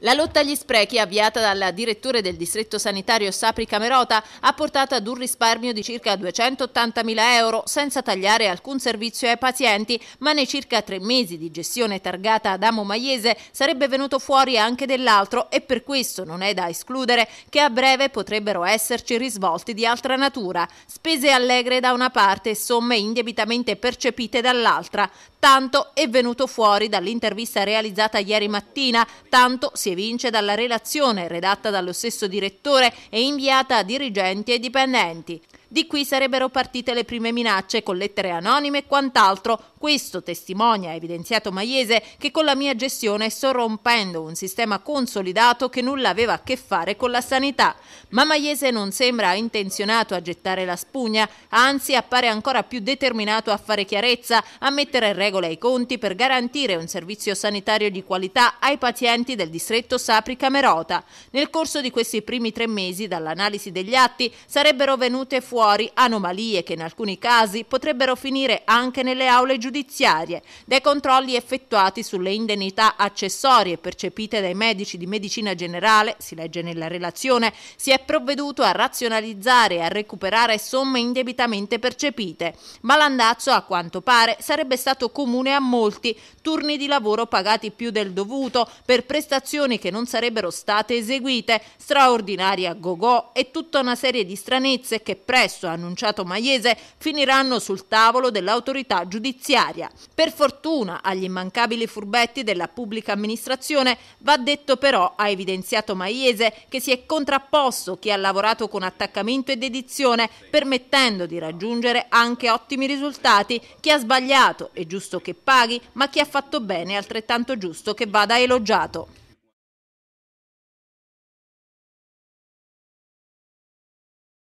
La lotta agli sprechi avviata dal direttore del distretto sanitario Sapri Camerota ha portato ad un risparmio di circa 280.000 euro senza tagliare alcun servizio ai pazienti, ma nei circa tre mesi di gestione targata ad Amo Maiese sarebbe venuto fuori anche dell'altro e per questo non è da escludere che a breve potrebbero esserci risvolti di altra natura, spese allegre da una parte e somme indebitamente percepite dall'altra. Tanto è venuto fuori dall'intervista realizzata ieri mattina, tanto si evince dalla relazione redatta dallo stesso direttore e inviata a dirigenti e dipendenti. Di qui sarebbero partite le prime minacce con lettere anonime e quant'altro. Questo testimonia, ha evidenziato Maiese, che con la mia gestione sto rompendo un sistema consolidato che nulla aveva a che fare con la sanità. Ma Maiese non sembra intenzionato a gettare la spugna, anzi appare ancora più determinato a fare chiarezza, a mettere in regola i conti per garantire un servizio sanitario di qualità ai pazienti del distretto Sapri Camerota. Nel corso di questi primi tre mesi, dall'analisi degli atti, sarebbero venute fuori fuori anomalie che in alcuni casi potrebbero finire anche nelle aule giudiziarie, dai controlli effettuati sulle indennità accessorie percepite dai medici di medicina generale, si legge nella relazione, si è provveduto a razionalizzare e a recuperare somme indebitamente percepite, ma l'andazzo a quanto pare sarebbe stato comune a molti, turni di lavoro pagati più del dovuto per prestazioni che non sarebbero state eseguite, straordinaria go-go e tutta una serie di stranezze che presto processo, ha annunciato Maiese, finiranno sul tavolo dell'autorità giudiziaria. Per fortuna agli immancabili furbetti della pubblica amministrazione va detto però, ha evidenziato Maiese, che si è contrapposto chi ha lavorato con attaccamento e dedizione, permettendo di raggiungere anche ottimi risultati. Chi ha sbagliato è giusto che paghi, ma chi ha fatto bene è altrettanto giusto che vada elogiato.